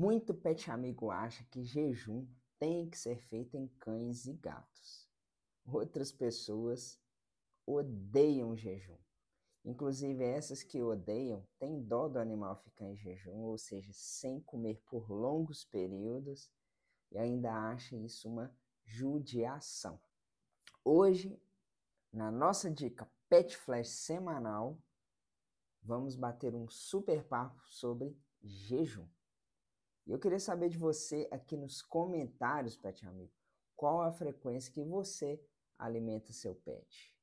Muito pet amigo acha que jejum tem que ser feito em cães e gatos. Outras pessoas odeiam jejum. Inclusive, essas que odeiam têm dó do animal ficar em jejum, ou seja, sem comer por longos períodos, e ainda acham isso uma judiação. Hoje, na nossa dica Pet Flash semanal, vamos bater um super papo sobre jejum. E eu queria saber de você aqui nos comentários, pet amigo, qual a frequência que você alimenta seu pet.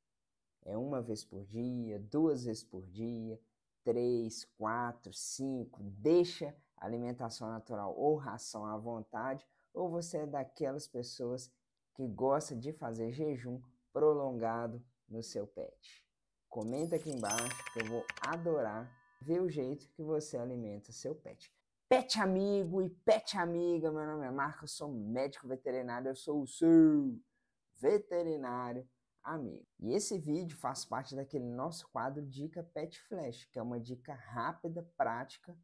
É uma vez por dia, duas vezes por dia, três, quatro, cinco, deixa alimentação natural ou ração à vontade, ou você é daquelas pessoas que gosta de fazer jejum prolongado no seu pet. Comenta aqui embaixo que eu vou adorar ver o jeito que você alimenta seu pet pet amigo e pet amiga. Meu nome é Marco, eu sou médico veterinário, eu sou o seu veterinário amigo. E esse vídeo faz parte daquele nosso quadro Dica Pet Flash, que é uma dica rápida, prática,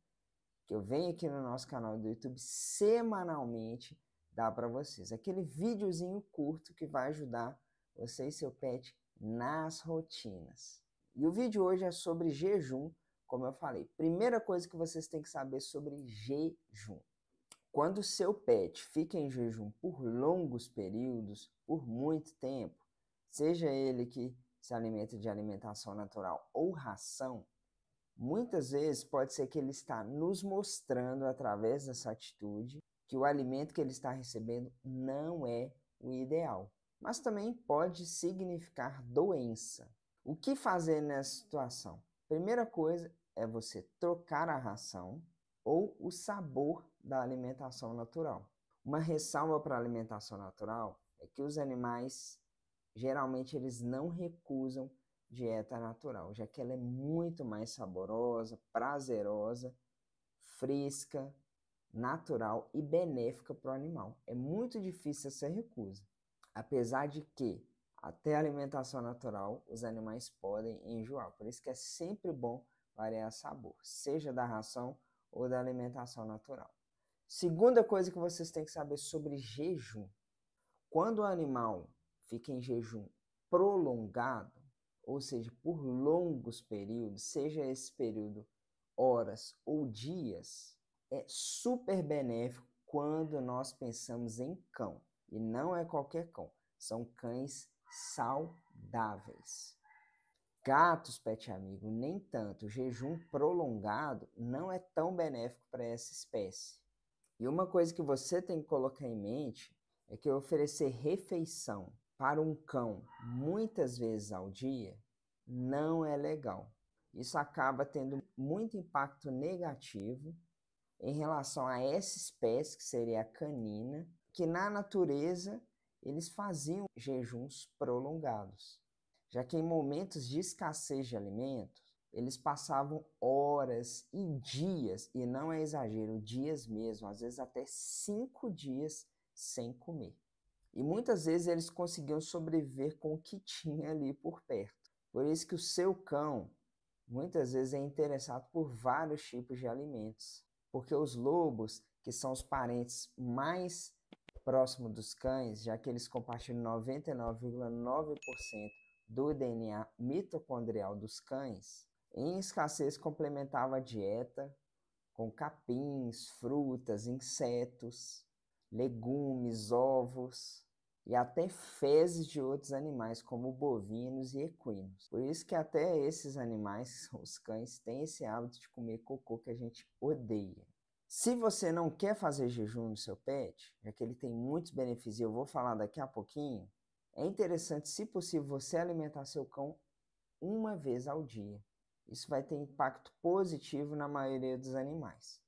que eu venho aqui no nosso canal do YouTube semanalmente dar para vocês. Aquele videozinho curto que vai ajudar você e seu pet nas rotinas. E o vídeo hoje é sobre jejum como eu falei, primeira coisa que vocês têm que saber sobre jejum. Quando o seu pet fica em jejum por longos períodos, por muito tempo, seja ele que se alimenta de alimentação natural ou ração, muitas vezes pode ser que ele está nos mostrando através dessa atitude que o alimento que ele está recebendo não é o ideal, mas também pode significar doença. O que fazer nessa situação? Primeira coisa é você trocar a ração ou o sabor da alimentação natural. Uma ressalva para a alimentação natural é que os animais geralmente eles não recusam dieta natural, já que ela é muito mais saborosa, prazerosa, fresca, natural e benéfica para o animal. É muito difícil essa recusa. Apesar de que até a alimentação natural os animais podem enjoar, por isso que é sempre bom variar é sabor, seja da ração ou da alimentação natural. Segunda coisa que vocês têm que saber sobre jejum: quando o animal fica em jejum prolongado, ou seja, por longos períodos, seja esse período horas ou dias, é super benéfico quando nós pensamos em cão. E não é qualquer cão, são cães saudáveis. Gatos, pet amigo, nem tanto. O jejum prolongado não é tão benéfico para essa espécie. E uma coisa que você tem que colocar em mente é que oferecer refeição para um cão muitas vezes ao dia não é legal. Isso acaba tendo muito impacto negativo em relação a essa espécie, que seria a canina, que na natureza eles faziam jejuns prolongados já que em momentos de escassez de alimentos, eles passavam horas e dias, e não é exagero, dias mesmo, às vezes até cinco dias sem comer. E muitas vezes eles conseguiam sobreviver com o que tinha ali por perto. Por isso que o seu cão muitas vezes é interessado por vários tipos de alimentos, porque os lobos, que são os parentes mais próximos dos cães, já que eles compartilham 99,9% do DNA mitocondrial dos cães, em escassez complementava a dieta com capins, frutas, insetos, legumes, ovos e até fezes de outros animais, como bovinos e equinos. Por isso que até esses animais, os cães, têm esse hábito de comer cocô que a gente odeia. Se você não quer fazer jejum no seu pet, já que ele tem muitos benefícios, eu vou falar daqui a pouquinho, é interessante, se possível, você alimentar seu cão uma vez ao dia. Isso vai ter impacto positivo na maioria dos animais,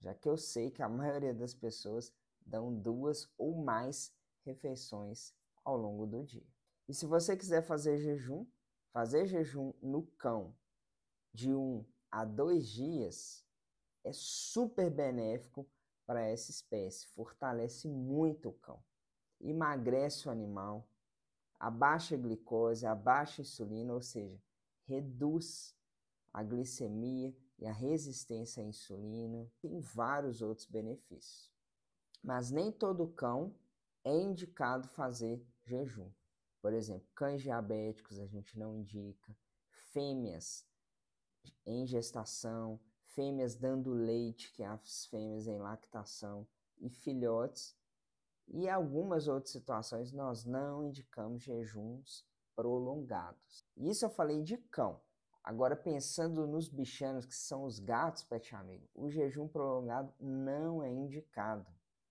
já que eu sei que a maioria das pessoas dão duas ou mais refeições ao longo do dia. E se você quiser fazer jejum, fazer jejum no cão de um a dois dias é super benéfico para essa espécie, fortalece muito o cão, emagrece o animal, a baixa glicose, a baixa insulina, ou seja, reduz a glicemia e a resistência à insulina, tem vários outros benefícios. Mas nem todo cão é indicado fazer jejum. Por exemplo, cães diabéticos a gente não indica, fêmeas em gestação, fêmeas dando leite, que é as fêmeas em lactação, e filhotes e algumas outras situações nós não indicamos jejuns prolongados. Isso eu falei de cão. Agora pensando nos bichanos que são os gatos, pet amigo, o jejum prolongado não é indicado.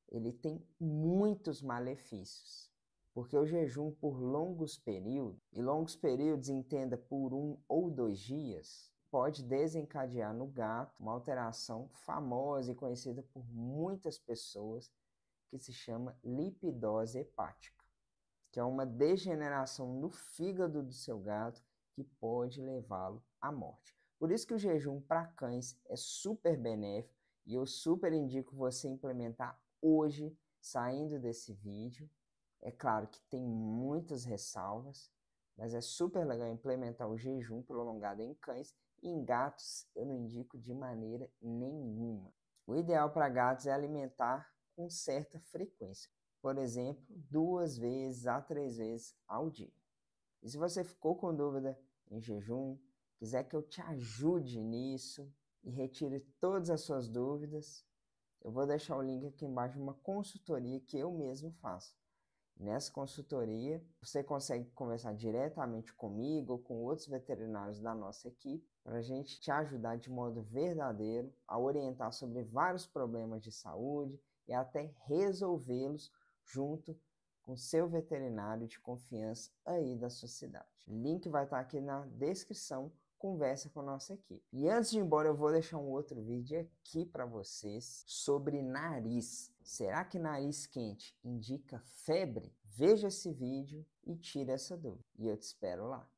Ele tem muitos malefícios. Porque o jejum por longos períodos, e longos períodos entenda por um ou dois dias, pode desencadear no gato uma alteração famosa e conhecida por muitas pessoas, que se chama lipidose hepática, que é uma degeneração no fígado do seu gato que pode levá-lo à morte. Por isso que o jejum para cães é super benéfico e eu super indico você implementar hoje, saindo desse vídeo. É claro que tem muitas ressalvas, mas é super legal implementar o jejum prolongado em cães e em gatos eu não indico de maneira nenhuma. O ideal para gatos é alimentar com certa frequência. Por exemplo, duas vezes a três vezes ao dia. E se você ficou com dúvida em jejum, quiser que eu te ajude nisso e retire todas as suas dúvidas, eu vou deixar o link aqui embaixo de uma consultoria que eu mesmo faço. Nessa consultoria, você consegue conversar diretamente comigo ou com outros veterinários da nossa equipe para a gente te ajudar de modo verdadeiro a orientar sobre vários problemas de saúde e até resolvê-los junto com seu veterinário de confiança aí da sua cidade. Link vai estar aqui na descrição. Conversa com a nossa equipe. E antes de ir embora, eu vou deixar um outro vídeo aqui para vocês sobre nariz. Será que nariz quente indica febre? Veja esse vídeo e tira essa dúvida. E eu te espero lá.